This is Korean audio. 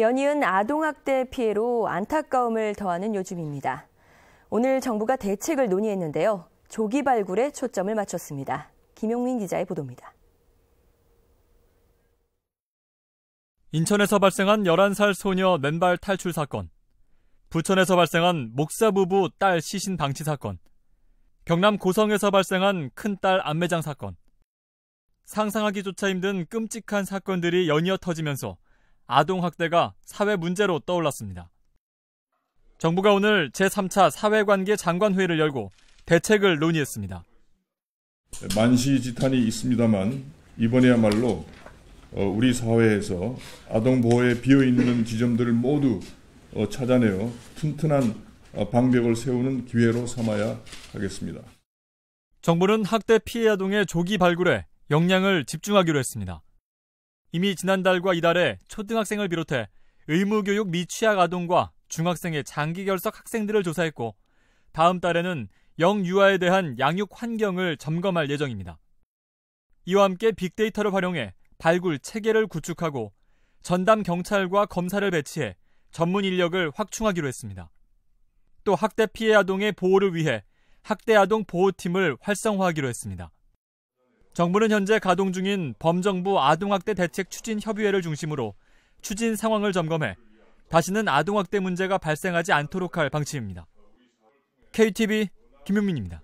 연이은 아동학대 피해로 안타까움을 더하는 요즘입니다. 오늘 정부가 대책을 논의했는데요. 조기 발굴에 초점을 맞췄습니다. 김용민 기자의 보도입니다. 인천에서 발생한 11살 소녀 맨발 탈출 사건, 부천에서 발생한 목사 부부 딸 시신 방치 사건, 경남 고성에서 발생한 큰딸 안매장 사건, 상상하기조차 힘든 끔찍한 사건들이 연이어 터지면서 아동학대가 사회 문제로 떠올랐습니다. 정부가 오늘 제3차 사회관계 장관회의를 열고 대책을 논의했습니다. 만시지탄이 있습니다만 이번에야말로 어, 우리 사회에서 아동 보호에 비어 있는 지점들을 모두 어, 찾아내어 튼튼한 어, 방벽을 세우는 기회로 삼아야 하겠습니다. 정부는 학대 피해 아동의 조기 발굴에 역량을 집중하기로 했습니다. 이미 지난달과 이달에 초등학생을 비롯해 의무교육 미취학 아동과 중학생의 장기 결석 학생들을 조사했고 다음 달에는 영유아에 대한 양육 환경을 점검할 예정입니다. 이와 함께 빅데이터를 활용해 발굴 체계를 구축하고 전담 경찰과 검사를 배치해 전문 인력을 확충하기로 했습니다. 또 학대 피해 아동의 보호를 위해 학대 아동 보호팀을 활성화하기로 했습니다. 정부는 현재 가동 중인 범정부 아동학대 대책 추진 협의회를 중심으로 추진 상황을 점검해 다시는 아동학대 문제가 발생하지 않도록 할 방침입니다. KTV 김용민입니다.